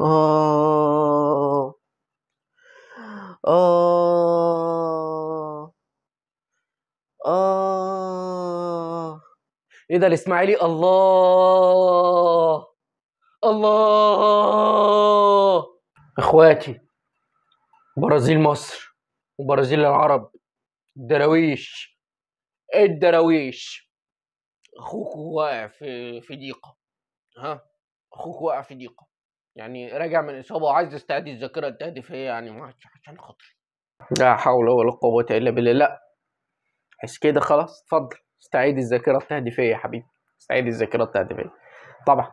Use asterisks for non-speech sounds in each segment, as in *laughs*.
آه آه آه إيه ده الإسماعيلي الله الله إخواتي برازيل مصر وبرازيل العرب الدراويش إيه الدراويش أخوك واقع في في ضيقة ها أخوك واقع في ضيقة يعني راجع من اصابه وعايز يستعيد الذاكره التهديفيه يعني عشان خاطري لا حول ولا قوه الا بالله لا عايز كده خلاص اتفضل استعيد الذاكره التهديفيه يا حبيبي استعيد الذاكره التهديفيه طبعا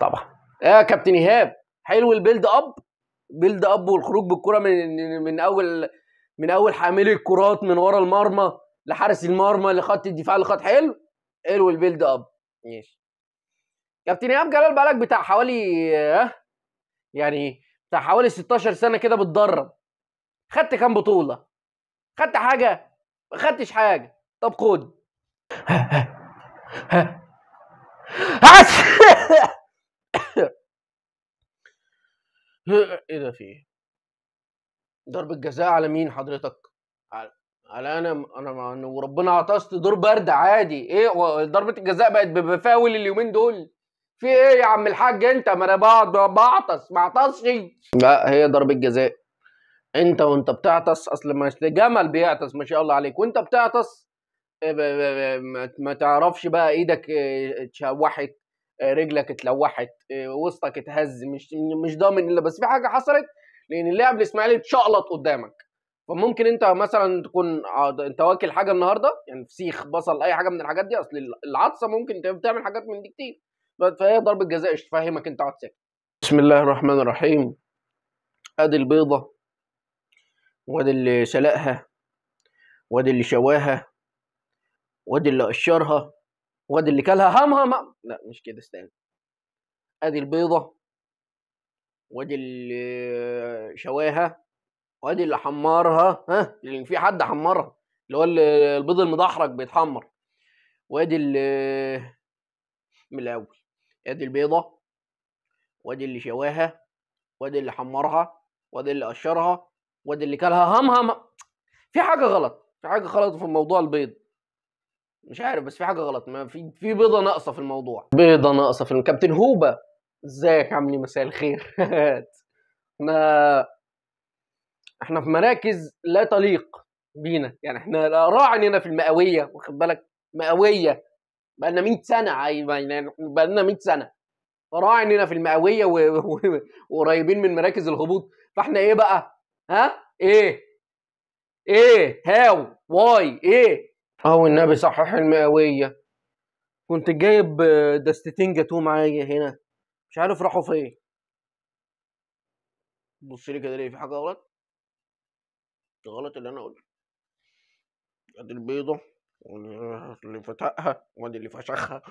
طبعا يا آه كابتن ايهاب حلو البيلد اب بيلد اب والخروج بالكره من من اول من اول حاملي الكرات من ورا المرمى لحارس المرمى لخط الدفاع لخط حلو حلو البيلد اب ماشي كابتن ايهاب جلال بقالك بتاع حوالي آه، يعني بتاع حوالي 16 سنه كده بتدرب خدت كام بطوله خدت حاجه ما خدتش حاجه طب خد ايه ده في ايه ضربه جزاء على مين حضرتك على, على انا انا وربنا عطست دور برد عادي ايه ضربه الجزاء بقت بفاول اليومين دول في ايه يا عم الحاج انت ما انا بعطس ما اعطسش لا هي ضربه جزاء انت وانت بتعطس اصل مش جمل بيعطس ما شاء الله عليك وانت بتعطس اه، ما تعرفش بقى ايدك اه، اتشوحت اه، رجلك اتلوحت وسطك اتهز مش مش ضامن الا بس في حاجه حصلت لان اللاعب الاسماعيلي اتشقلط قدامك فممكن انت مثلا تكون انت واكل حاجه النهارده يعني فسيخ بصل اي حاجه من الحاجات دي اصل العطسه ممكن تعمل حاجات من دي كتير فهي ضربه جزاء ايش تفهمك انت قاعد ساكت ايه. بسم الله الرحمن الرحيم ادي البيضه وادي اللي سلقها وادي اللي شواها وادي اللي قشرها وادي اللي كلها هم هم لا مش كده استنى ادي البيضه وادي اللي شواها وادي اللي حمرها ها اللي يعني في حد حمرها اللي هو البيض المدحرج بيتحمر وادي اللي من الاول ادي البيضة وادي اللي شواها وادي اللي حمرها وادي اللي قشرها وادي اللي كلها هم هم في حاجة غلط في حاجة غلط في موضوع البيض مش عارف بس في حاجة غلط ما في في بيضة ناقصة في الموضوع بيضة ناقصة في كابتن هوبا ازيك عامل إيه؟ مساء الخير *laughs* احنا احنا في مراكز لا تليق بينا يعني احنا راعي هنا في المئوية واخد بالك مئوية بقى لنا 100 سنه بقى لنا 100 سنه راعي في المئويه وقريبين من مراكز الهبوط فاحنا ايه بقى ها ايه ايه هاو واي ايه اه والنبي صحح المئويه كنت جايب دستتين جاتوه معايا هنا مش عارف راحوا فين بص لي كده ليه في حاجه غلط غلط اللي انا قلته ادي البيضه واللي فتقها وادي اللي فشخها